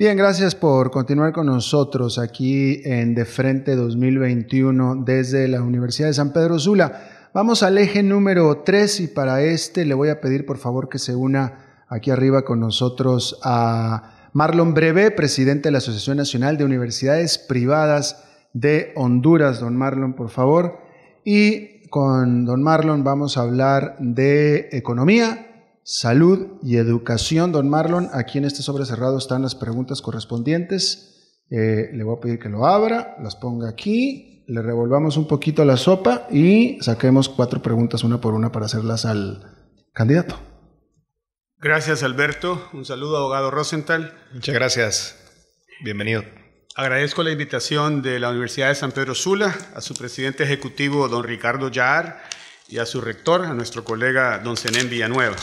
Bien, gracias por continuar con nosotros aquí en De Frente 2021 desde la Universidad de San Pedro Sula. Vamos al eje número 3 y para este le voy a pedir por favor que se una aquí arriba con nosotros a Marlon Breve, presidente de la Asociación Nacional de Universidades Privadas de Honduras. Don Marlon, por favor. Y con don Marlon vamos a hablar de economía, Salud y Educación, don Marlon. Aquí en este sobre cerrado están las preguntas correspondientes. Eh, le voy a pedir que lo abra, las ponga aquí, le revolvamos un poquito la sopa y saquemos cuatro preguntas una por una para hacerlas al candidato. Gracias, Alberto. Un saludo, abogado Rosenthal. Muchas gracias. Bienvenido. Agradezco la invitación de la Universidad de San Pedro Sula, a su presidente ejecutivo, don Ricardo Yar, y a su rector, a nuestro colega, don Zenén Villanueva.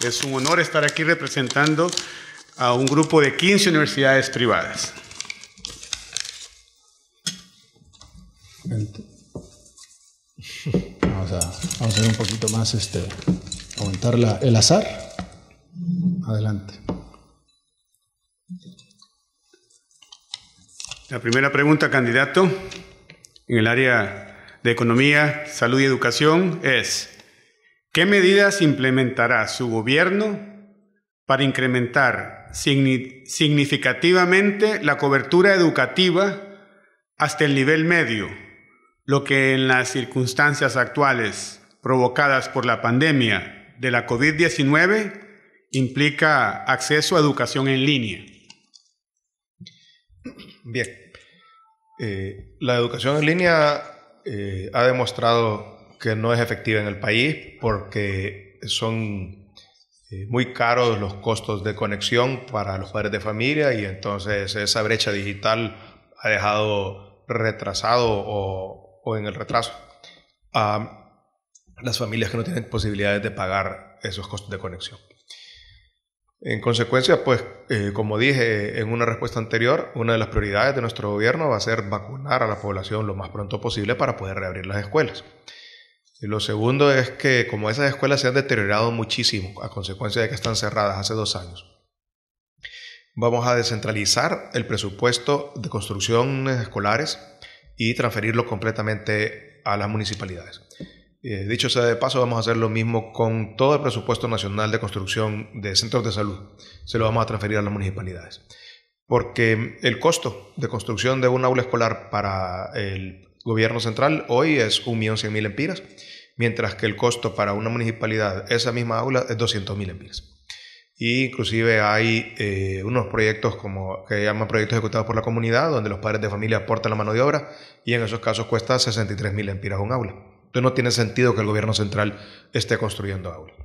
Es un honor estar aquí representando a un grupo de 15 universidades privadas. Vamos a, vamos un poquito más, este, aumentar el azar. Adelante. La primera pregunta, candidato, en el área de economía, salud y educación es, ¿Qué medidas implementará su gobierno para incrementar significativamente la cobertura educativa hasta el nivel medio, lo que en las circunstancias actuales provocadas por la pandemia de la COVID-19 implica acceso a educación en línea? Bien, eh, la educación en línea eh, ha demostrado que no es efectiva en el país porque son eh, muy caros los costos de conexión para los padres de familia y entonces esa brecha digital ha dejado retrasado o, en el retraso a las familias que no tienen posibilidades de pagar esos costos de conexión. En consecuencia, pues, eh, como dije en una respuesta anterior, una de las prioridades de nuestro gobierno va a ser vacunar a la población lo más pronto posible para poder reabrir las escuelas lo segundo es que como esas escuelas se han deteriorado muchísimo a consecuencia de que están cerradas hace dos años, vamos a descentralizar el presupuesto de construcciones escolares y transferirlo completamente a las municipalidades. Eh, dicho sea de paso, vamos a hacer lo mismo con todo el presupuesto nacional de construcción de centros de salud. Se lo vamos a transferir a las municipalidades. Porque el costo de construcción de un aula escolar para el gobierno central hoy es 1.100.000 empiras mientras que el costo para una municipalidad, esa misma aula, es 200.000 empiras. Y inclusive hay eh, unos proyectos como que llaman proyectos ejecutados por la comunidad, donde los padres de familia aportan la mano de obra y en esos casos cuesta 63.000 empiras un aula. Entonces no tiene sentido que el gobierno central esté construyendo aulas.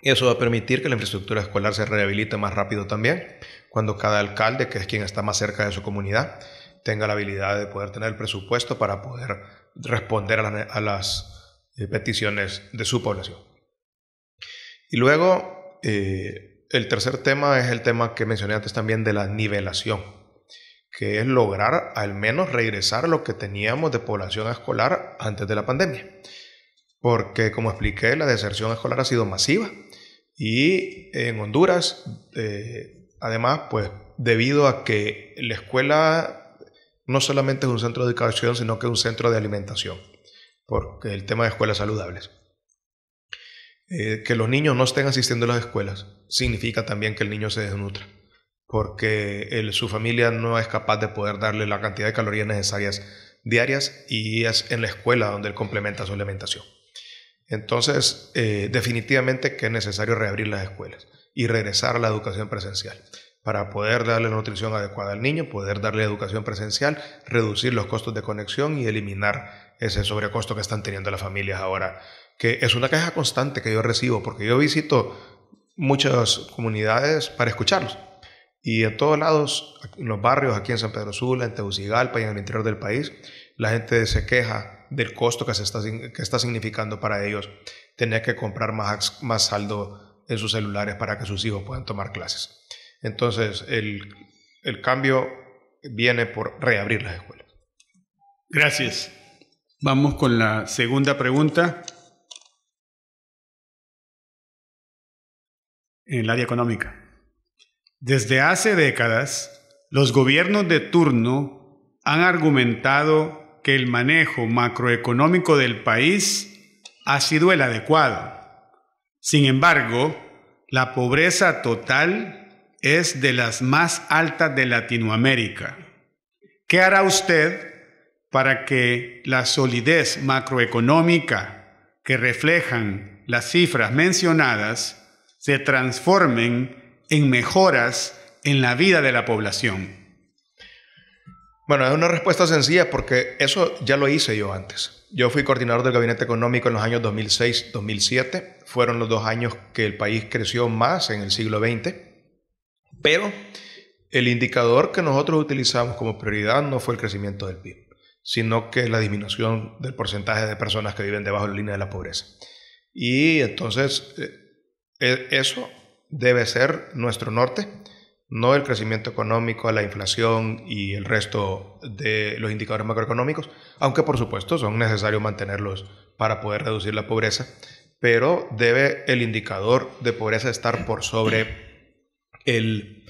Eso va a permitir que la infraestructura escolar se rehabilite más rápido también, cuando cada alcalde, que es quien está más cerca de su comunidad, tenga la habilidad de poder tener el presupuesto para poder responder a, las a las eh, peticiones de su población. Y luego, eh, el tercer tema es el tema que mencioné antes también de la nivelación, que es lograr al menos regresar lo que teníamos de población escolar antes de la pandemia. Porque, como expliqué, la deserción escolar ha sido masiva y en Honduras, eh, además, pues debido a que la escuela no solamente es un centro de educación, sino que es un centro de alimentación porque el tema de escuelas saludables. Eh, que los niños no estén asistiendo a las escuelas significa también que el niño se desnutra, porque su familia no es capaz de poder darle la cantidad de calorías necesarias diarias y es en la escuela donde él complementa su alimentación. Entonces, eh, definitivamente que es necesario reabrir las escuelas y regresar a la educación presencial para poder darle nutrición adecuada al niño, poder darle educación presencial, reducir los costos de conexión y eliminar ese sobrecosto que están teniendo las familias ahora, que es una queja constante que yo recibo, porque yo visito muchas comunidades para escucharlos. Y en todos lados, en los barrios, aquí en San Pedro Sula, en Tegucigalpa y en el interior del país, la gente se queja del costo que, está, que está significando para ellos tener que comprar más, más saldo en sus celulares para que sus hijos puedan tomar clases. Entonces, el, cambio viene por reabrir las escuelas. Gracias. Vamos con la segunda pregunta. En el área económica. Desde hace décadas, los gobiernos de turno han argumentado que el manejo macroeconómico del país ha sido el adecuado. Sin embargo, la pobreza total es de las más altas de Latinoamérica. ¿Qué hará usted para que la solidez macroeconómica que reflejan las cifras mencionadas se transformen en mejoras en la vida de la población? Bueno, es una respuesta sencilla porque eso ya lo hice yo antes. Yo fui coordinador del Gabinete Económico en los años 2006-2007. Fueron los dos años que el país creció más en el siglo XX. Pero el indicador que nosotros utilizamos como prioridad no fue el crecimiento del PIB, sino que la disminución del porcentaje de personas que viven debajo de la línea de la pobreza. Y entonces eh, e, eso debe ser nuestro norte, no el crecimiento económico, la inflación y el resto de los indicadores macroeconómicos, aunque por supuesto son necesarios mantenerlos para poder reducir la pobreza, pero debe el indicador de pobreza estar por sobre eh,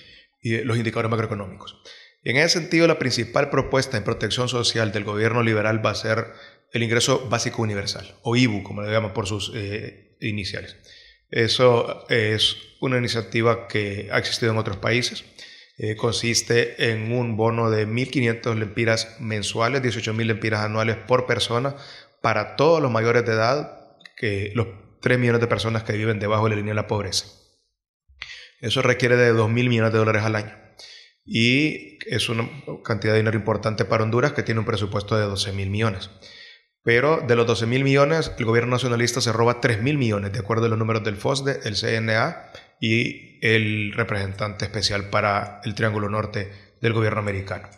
los indicadores macroeconómicos. en ese sentido, la principal propuesta en protección social del gobierno liberal va a ser el ingreso básico universal, o IBU, como le llaman por sus eh, iniciales. Eso es una iniciativa que ha existido en otros países. Eh, consiste en un bono de 1.500 lempiras mensuales, 18.000 lempiras anuales por persona para todos los mayores de edad, que los 3 millones de personas que viven debajo de la línea de la pobreza. Eso requiere de 2.000 mil millones de dólares al año. Y es una cantidad de dinero importante para Honduras, que tiene un presupuesto de 12.000 mil millones. Pero de los 12.000 mil millones, el gobierno nacionalista se roba 3.000 mil millones, de acuerdo a los números del FOSDE, el CNA y el representante especial para el Triángulo Norte del gobierno americano.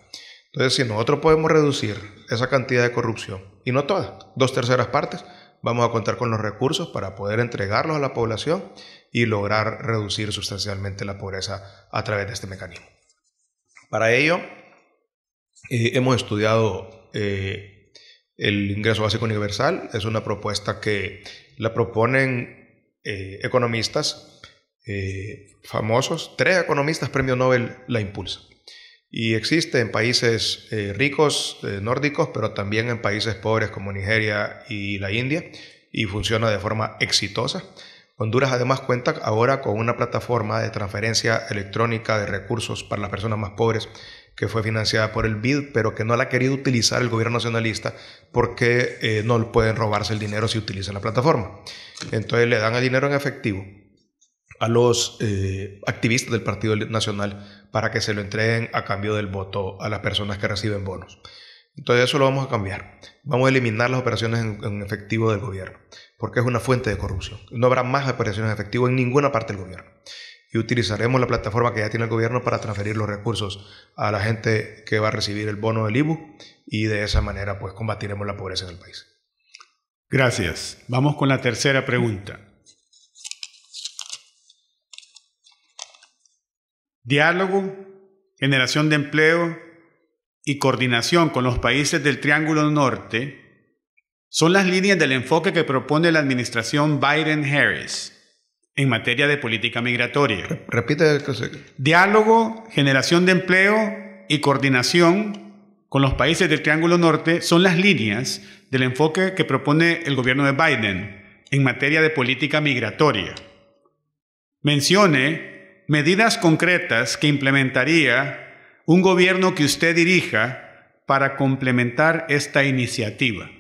Entonces, si nosotros podemos reducir esa cantidad de corrupción, y no toda, dos terceras partes, vamos a contar con los recursos para poder entregarlos a la población y lograr reducir sustancialmente la pobreza a través de este mecanismo. Para ello, eh, hemos estudiado eh, el ingreso básico universal, es una propuesta que la proponen eh, economistas famosos, tres economistas premio Nobel la impulsan. Y existe en países eh, ricos, eh, nórdicos, pero también en países pobres como Nigeria y la India, y funciona de forma exitosa. Honduras además cuenta ahora con una plataforma de transferencia electrónica de recursos para las personas más pobres que fue financiada por el BID, pero que no la ha querido utilizar el gobierno nacionalista porque eh, no pueden robarse el dinero si utilizan la plataforma. Entonces le dan el dinero en efectivo a los eh, activistas del Partido Nacional para que se lo entreguen a cambio del voto a las personas que reciben bonos. Entonces eso lo vamos a cambiar. Vamos a eliminar las operaciones en, efectivo del gobierno, porque es una fuente de corrupción. No habrá más operaciones en efectivo en ninguna parte del gobierno. Y utilizaremos la plataforma que ya tiene el gobierno para transferir los recursos a la gente que va a recibir el bono del IBU y de esa manera pues combatiremos la pobreza en el país. Gracias. Vamos con la tercera pregunta. diálogo, generación de empleo y coordinación con los países del Triángulo Norte son las líneas del enfoque que propone la administración Biden-Harris en materia de política migratoria. Repite el consejo. Diálogo, generación de empleo y coordinación con los países del Triángulo Norte son las líneas del enfoque que propone el gobierno de Biden en materia de política migratoria. Mencione medidas concretas que implementaría un gobierno que usted dirija para complementar esta iniciativa.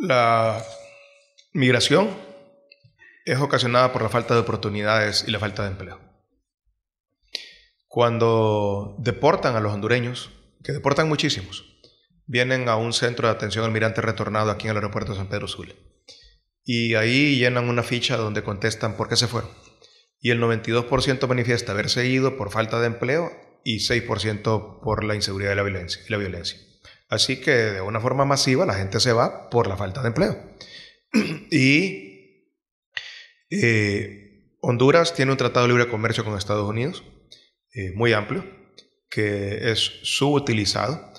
La migración es ocasionada por la falta de oportunidades y la falta de empleo. Cuando deportan a los hondureños, que deportan muchísimos, vienen a un centro de atención almirante retornado aquí en el aeropuerto de San Pedro Sula. Y ahí llenan una ficha donde contestan por qué se fueron y el 92% manifiesta haberse ido por falta de empleo y 6% por la inseguridad y la violencia. Y la violencia. Así que de una forma masiva la gente se va por la falta de empleo. y eh, Honduras tiene un tratado de libre comercio con Estados Unidos, eh, muy amplio, que es subutilizado,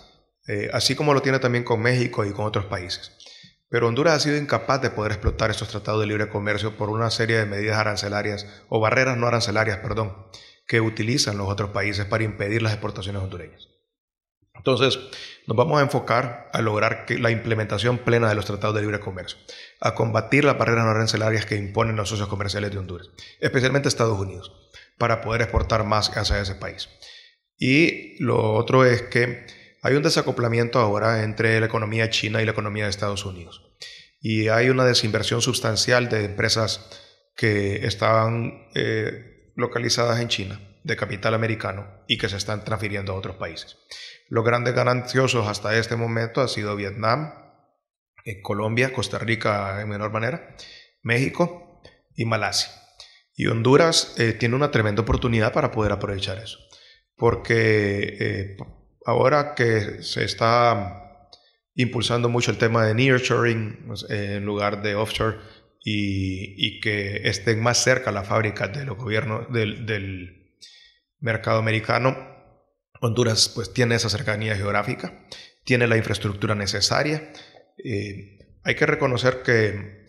eh, así como lo tiene también con México y con otros países. Pero Honduras ha sido incapaz de poder explotar estos tratados de libre comercio por una serie de medidas arancelarias o barreras no arancelarias, perdón, que utilizan los otros países para impedir las exportaciones hondureñas. Entonces, nos vamos a enfocar a lograr que la implementación plena de los tratados de libre comercio, a combatir las barreras no arancelarias que imponen los socios comerciales de Honduras, especialmente Estados Unidos, para poder exportar más hacia ese país. Y lo otro es que hay un desacoplamiento ahora entre la economía china y la economía de Estados Unidos. Y hay una desinversión sustancial de empresas que estaban eh, localizadas en China, de capital americano, y que se están transfiriendo a otros países. Los grandes gananciosos hasta este momento han sido Vietnam, eh, Colombia, Costa Rica en menor manera, México y Malasia. Y Honduras eh, tiene una tremenda oportunidad para poder aprovechar eso, porque ahora que se está impulsando mucho el tema de nearshoring pues, en lugar de offshore y, que estén más cerca las fábricas de los del, mercado americano, Honduras pues tiene esa cercanía geográfica, tiene la infraestructura necesaria. Eh, hay que reconocer que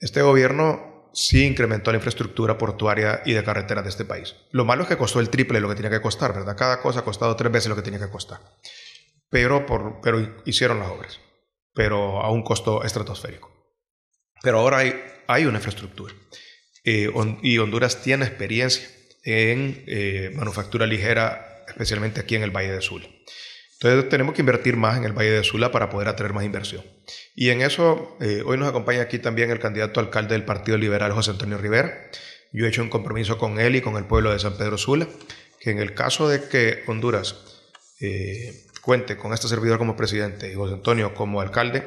este gobierno sí incrementó la infraestructura portuaria y de carretera de este país. Lo malo es que costó el triple de lo que tenía que costar, ¿verdad? Cada cosa ha costado tres veces lo que tenía que costar. Pero, hicieron las obras, pero a un costo estratosférico. Pero ahora hay, una infraestructura eh, y Honduras tiene experiencia en eh, manufactura ligera, especialmente aquí en el Valle de Sula. Entonces tenemos que invertir más en el Valle de Sula para poder atraer más inversión. Y en eso, eh, hoy nos acompaña aquí también el candidato alcalde del Partido Liberal, José Antonio Rivera. Yo he hecho un compromiso con él y con el pueblo de San Pedro Sula, que en el caso de que Honduras eh, cuente con este servidor como presidente y José Antonio como alcalde,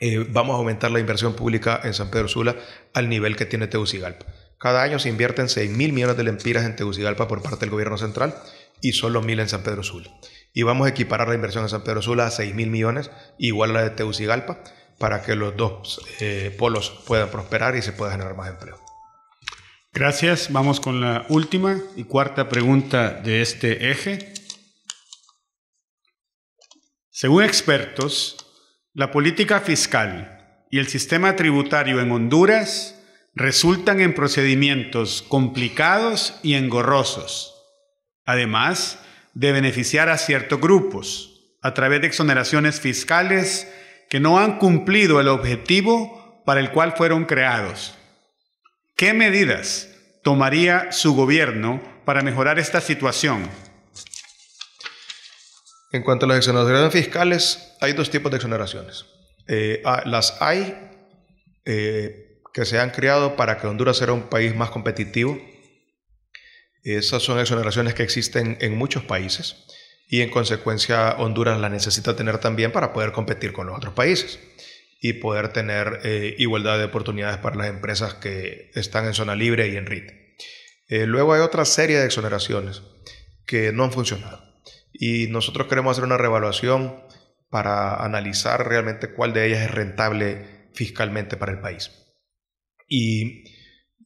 eh, vamos a aumentar la inversión pública en San Pedro Sula al nivel que tiene Tegucigalpa. Cada año se invierten 6 mil millones de lempiras en Tegucigalpa por parte del gobierno central y solo mil en San Pedro Sula y vamos a equiparar la inversión en San Pedro Sula a 6 mil millones, igual a la de Tegucigalpa, para que los dos eh, polos puedan prosperar y se pueda generar más empleo. Gracias. Vamos con la última y cuarta pregunta de este eje. Según expertos, la política fiscal y el sistema tributario en Honduras resultan en procedimientos complicados y engorrosos. Además, de beneficiar a ciertos grupos a través de exoneraciones fiscales que no han cumplido el objetivo para el cual fueron creados. ¿Qué medidas tomaría su gobierno para mejorar esta situación? En cuanto a las exoneraciones fiscales, hay dos tipos de exoneraciones. Eh, las hay eh, que se han creado para que Honduras sea un país más competitivo esas son exoneraciones que existen en muchos países y en consecuencia Honduras la necesita tener también para poder competir con los otros países y poder tener eh, igualdad de oportunidades para las empresas que están en zona libre y en RIT. Eh, luego hay otra serie de exoneraciones que no han funcionado y nosotros queremos hacer una revaluación para analizar realmente cuál de ellas es rentable fiscalmente para el país. Y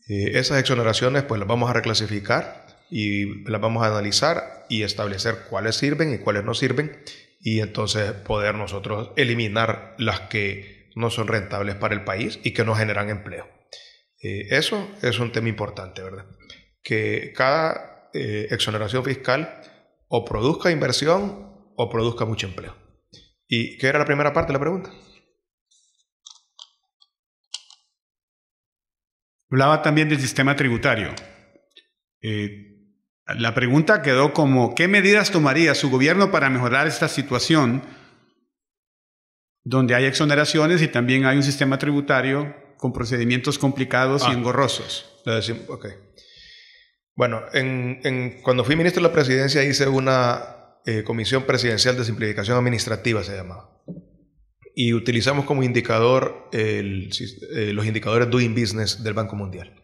eh, esas exoneraciones pues las vamos a reclasificar y las vamos a analizar y establecer cuáles sirven y cuáles no sirven y entonces poder nosotros eliminar las que no son rentables para el país y que no generan empleo. Eh, eso es un tema importante, ¿verdad? Que cada eh, exoneración fiscal o produzca inversión o produzca mucho empleo. ¿Y qué era la primera parte de la pregunta? Hablaba también del sistema tributario. Eh, la pregunta quedó como, ¿qué medidas tomaría su gobierno para mejorar esta situación donde hay exoneraciones y también hay un sistema tributario con procedimientos complicados y ah. engorrosos? Okay. Bueno, cuando fui ministro de la presidencia hice una eh, comisión presidencial de simplificación administrativa, se llamaba. Y utilizamos como indicador eh, los indicadores Doing Business del Banco Mundial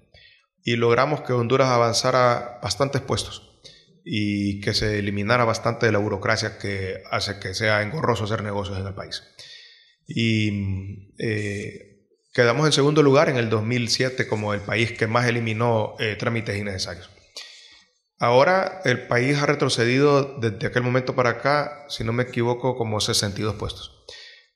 y logramos que Honduras avanzara bastantes puestos y que se eliminara bastante de la burocracia que hace que sea engorroso hacer negocios en el país. Y eh, quedamos en segundo lugar en el 2007 como el país que más eliminó eh, trámites innecesarios. Ahora el país ha retrocedido desde aquel momento para acá, si no me equivoco, como 62 puestos.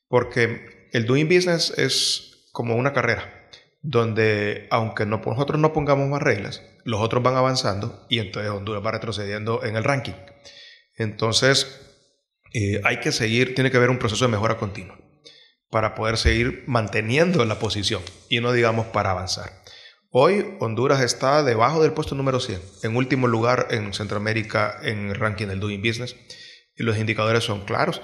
Porque el doing business es como una carrera donde aunque nosotros no pongamos más reglas, los otros van avanzando y entonces Honduras va retrocediendo en el ranking. Entonces, eh, hay que seguir, tiene que haber un proceso de mejora continua para poder seguir manteniendo la posición y no digamos para avanzar. Hoy Honduras está debajo del puesto número 100, en último lugar en Centroamérica en el ranking del Doing Business y los indicadores son claros.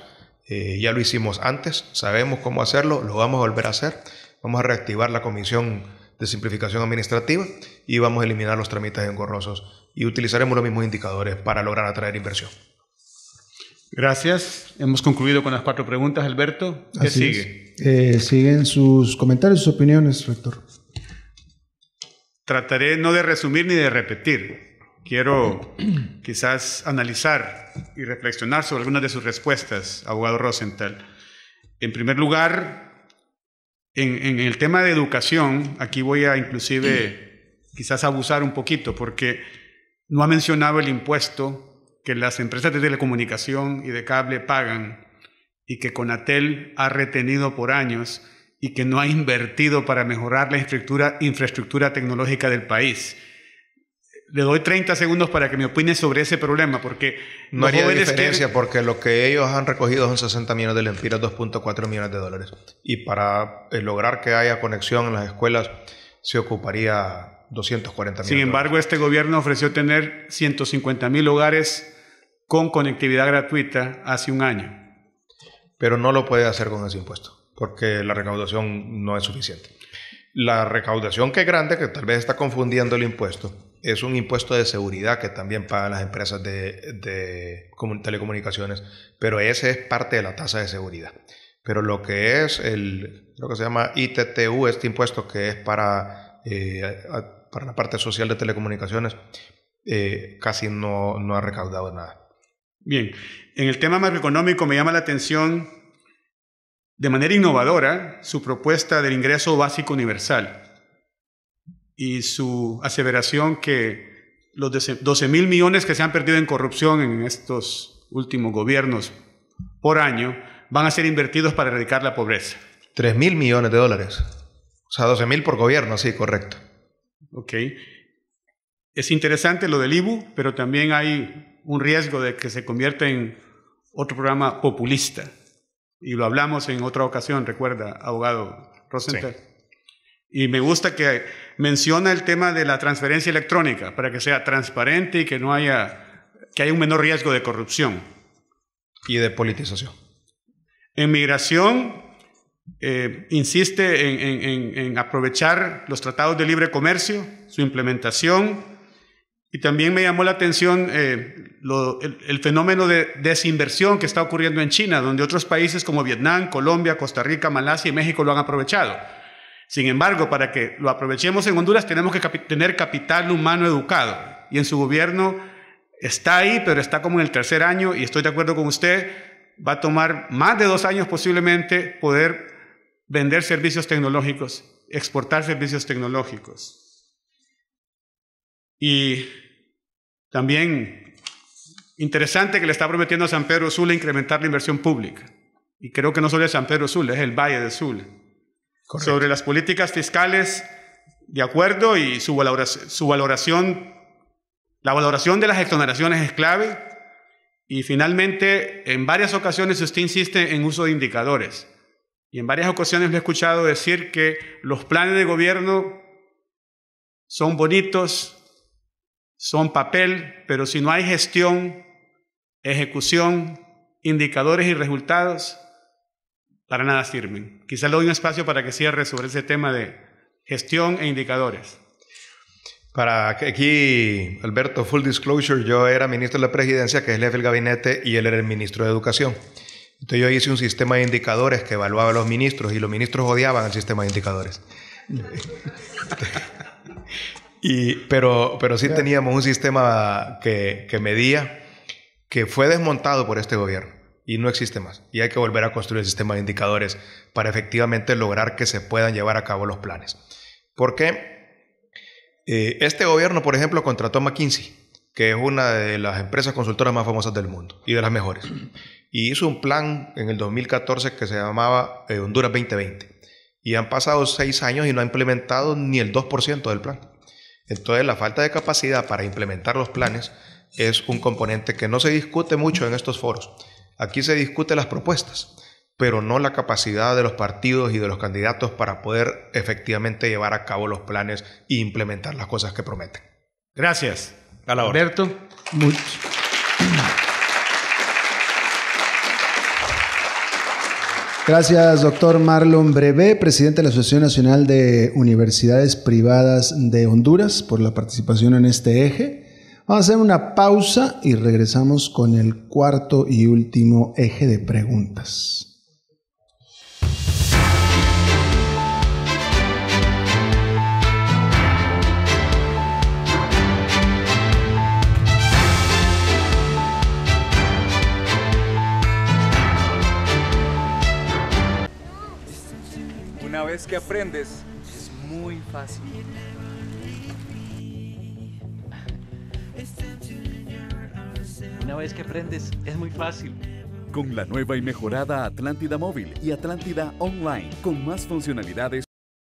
Eh, ya lo hicimos antes, sabemos cómo hacerlo, lo vamos a volver a hacer Vamos a reactivar la comisión de simplificación administrativa y vamos a eliminar los trámites engorrosos y utilizaremos los mismos indicadores para lograr atraer inversión. Gracias. Hemos concluido con las cuatro preguntas, Alberto. ¿Qué Así sigue? Eh, siguen sus comentarios, sus opiniones, rector. Trataré no de resumir ni de repetir. Quiero quizás analizar y reflexionar sobre algunas de sus respuestas, abogado Rosenthal. En primer lugar, en, el tema de educación, aquí voy a inclusive quizás abusar un poquito, porque no ha mencionado el impuesto que las empresas de telecomunicación y de cable pagan y que Conatel ha retenido por años y que no ha invertido para mejorar la infraestructura tecnológica del país le doy 30 segundos para que me opine sobre ese problema, porque no hay diferencia, porque lo que ellos han recogido son 60 millones de lempiras, 2.4 millones de dólares. Y para eh, lograr que haya conexión en las escuelas, se ocuparía 240 millones. Sin embargo, este gobierno ofreció tener 150 mil hogares con conectividad gratuita hace un año. Pero no lo puede hacer con ese impuesto, porque la recaudación no es suficiente. La recaudación que es grande, que tal vez está confundiendo el impuesto, es un impuesto de seguridad que también pagan las empresas de, telecomunicaciones, pero ese es parte de la tasa de seguridad. Pero lo que es el, lo que se llama ITTU, este impuesto que es para, eh, para la parte social de telecomunicaciones, eh, casi no, no ha recaudado nada. Bien, en el tema macroeconómico me llama la atención de manera innovadora su propuesta del ingreso básico universal y su aseveración que los 12 mil millones que se han perdido en corrupción en estos últimos gobiernos por año van a ser invertidos para erradicar la pobreza. 3 mil millones de dólares. O sea, 12 mil por gobierno, sí, correcto. Ok. Es interesante lo del IBU, pero también hay un riesgo de que se convierta en otro programa populista. Y lo hablamos en otra ocasión, recuerda, abogado Rosenthal. Sí. Y me gusta que menciona el tema de la transferencia electrónica para que sea transparente y que no haya, que haya un menor riesgo de corrupción. Y de politización. Eh, en migración, insiste en, aprovechar los tratados de libre comercio, su implementación, y también me llamó la atención eh, el, fenómeno de desinversión que está ocurriendo en China, donde otros países como Vietnam, Colombia, Costa Rica, Malasia y México lo han aprovechado. Sin embargo, para que lo aprovechemos en Honduras tenemos que tener capital humano educado. Y en su gobierno está ahí, pero está como en el tercer año y estoy de acuerdo con usted, va a tomar más de dos años posiblemente poder vender servicios tecnológicos, exportar servicios tecnológicos. Y también interesante que le está prometiendo a San Pedro Sula incrementar la inversión pública. Y creo que no solo es San Pedro Sula, es el Valle de Sula sobre las políticas fiscales de acuerdo y su valoración, su valoración, la valoración de las exoneraciones es clave. Y finalmente, en varias ocasiones usted insiste en uso de indicadores. Y en varias ocasiones lo he escuchado decir que los planes de gobierno son bonitos, son papel, pero si no hay gestión, ejecución, indicadores y resultados, para nada sirven. Quizás le doy un espacio para que cierre sobre ese tema de gestión e indicadores. Para aquí, Alberto, full disclosure, yo era ministro de la presidencia, que es el jefe del gabinete, y él era el ministro de educación. Entonces yo hice un sistema de indicadores que evaluaba a los ministros y los ministros odiaban el sistema de indicadores. pero, pero sí teníamos un sistema que medía, que fue desmontado por este gobierno y no existe más. Y hay que volver a construir el sistema de indicadores para efectivamente lograr que se puedan llevar a cabo los planes. Porque eh, este gobierno, por ejemplo, contrató a McKinsey, que es una de las empresas consultoras más famosas del mundo y de las mejores. Y hizo un plan en el 2014 que se llamaba eh, Honduras 2020. Y han pasado seis años y no ha implementado ni el 2% del plan. Entonces, la falta de capacidad para implementar los planes es un componente que no se discute mucho en estos foros, Aquí se discute las propuestas, pero no la capacidad de los partidos y de los candidatos para poder efectivamente llevar a cabo los planes e implementar las cosas que prometen. Gracias. Alberto. Gracias, doctor Marlon Brevé, presidente de la Asociación Nacional de Universidades Privadas de Honduras, por la participación en este eje. Vamos a hacer una pausa y regresamos con el cuarto y último eje de preguntas. Una vez que aprendes, es muy fácil una vez que aprendes es muy fácil. Con la nueva y mejorada Atlántida Móvil y Atlántida Online, con más funcionalidades